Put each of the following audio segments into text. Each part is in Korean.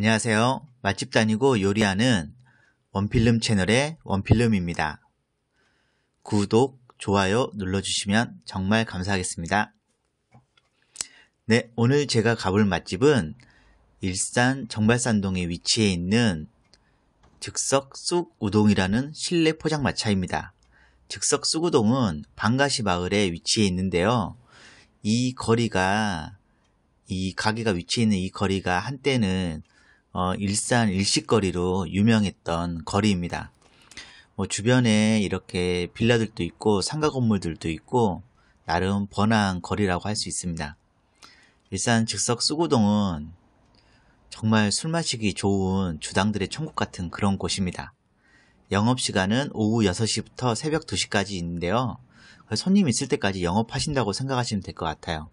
안녕하세요. 맛집 다니고 요리하는 원필름 채널의 원필름입니다. 구독, 좋아요 눌러주시면 정말 감사하겠습니다. 네, 오늘 제가 가볼 맛집은 일산 정발산동에 위치해 있는 즉석 쑥 우동이라는 실내 포장마차입니다. 즉석 쑥 우동은 방가시 마을에 위치해 있는데요. 이 거리가 이 가게가 위치해 있는 이 거리가 한때는 어, 일산 일식거리로 유명했던 거리입니다. 뭐 주변에 이렇게 빌라들도 있고 상가 건물들도 있고 나름 번화한 거리라고 할 수 있습니다. 일산 즉석 수구동은 정말 술 마시기 좋은 주당들의 천국 같은 그런 곳입니다. 영업시간은 오후 6시부터 새벽 2시까지 있는데요. 그 손님 있을 때까지 영업하신다고 생각하시면 될 것 같아요.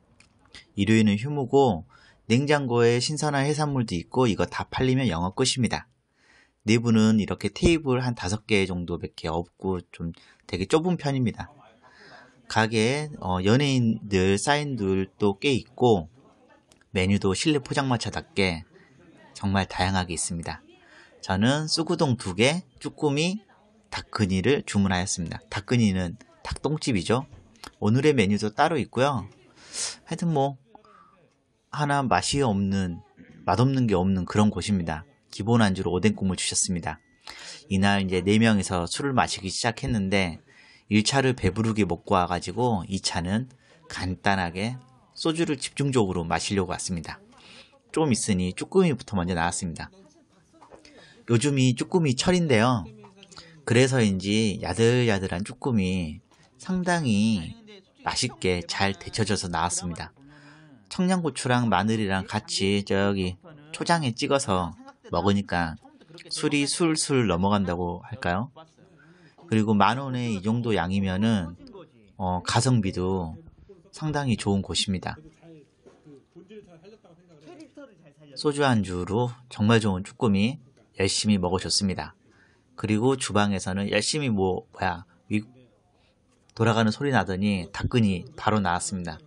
일요일은 휴무고 냉장고에 신선한 해산물도 있고 이거 다 팔리면 영업 끝입니다. 내부는 네 이렇게 테이블 한 다섯 개 정도 밖에 없고 좀 되게 좁은 편입니다. 가게에 어, 연예인들 사인들도 꽤 있고 메뉴도 실내 포장마차답게 정말 다양하게 있습니다. 저는 쑥구동두 개, 쭈꾸미, 닭근이를 주문하였습니다. 닭근이는 닭똥집이죠. 오늘의 메뉴도 따로 있고요. 하여튼 뭐 하나 맛이 없는 맛없는 게 없는 그런 곳입니다. 기본 안주로 오뎅국을 주셨습니다. 이날 이제 4명이서 술을 마시기 시작했는데 1차를 배부르게 먹고 와가지고 2차는 간단하게 소주를 집중적으로 마시려고 왔습니다. 좀 있으니 쭈꾸미부터 먼저 나왔습니다. 요즘이 쭈꾸미 철인데요. 그래서인지 야들야들한 쭈꾸미 상당히 맛있게 잘 데쳐져서 나왔습니다. 청양고추랑 마늘이랑 같이 저기 초장에 찍어서 먹으니까 술이 술술 넘어간다고 할까요? 그리고 만 원에 이 정도 양이면은 어, 가성비도 상당히 좋은 곳입니다. 소주 안주로 정말 좋은 쭈꾸미 열심히 먹어줬습니다. 그리고 주방에서는 열심히 뭐 뭐야 돌아가는 소리 나더니 닭근이 바로 나왔습니다.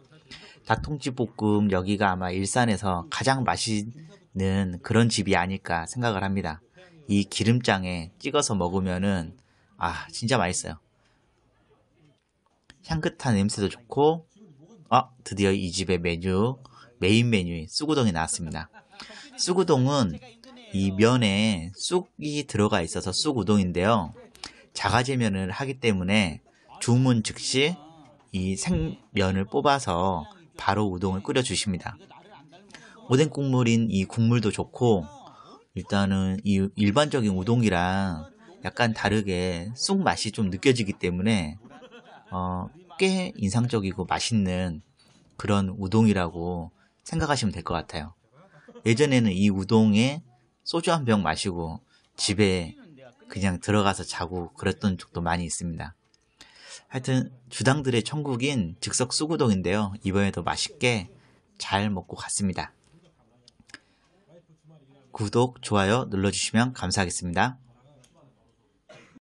닭통집볶음 여기가 아마 일산에서 가장 맛있는 그런 집이 아닐까 생각을 합니다. 이 기름장에 찍어서 먹으면은 아 진짜 맛있어요. 향긋한 냄새도 좋고 아 드디어 이 집의 메뉴 메인 메뉴인 쑥우동이 나왔습니다. 쑥우동은 이 면에 쑥이 들어가 있어서 쑥우동인데요. 자가제면을 하기 때문에 주문 즉시 이 생면을 뽑아서 바로 우동을 끓여 주십니다. 오뎅 국물인 이 국물도 좋고 일단은 이 일반적인 우동이랑 약간 다르게 쑥 맛이 좀 느껴지기 때문에 어, 꽤 인상적이고 맛있는 그런 우동이라고 생각하시면 될 것 같아요. 예전에는 이 우동에 소주 한 병 마시고 집에 그냥 들어가서 자고 그랬던 적도 많이 있습니다. 하여튼 주당들의 천국인 즉석 수구동인데요. 이번에도 맛있게 잘 먹고 갔습니다. 구독, 좋아요 눌러주시면 감사하겠습니다.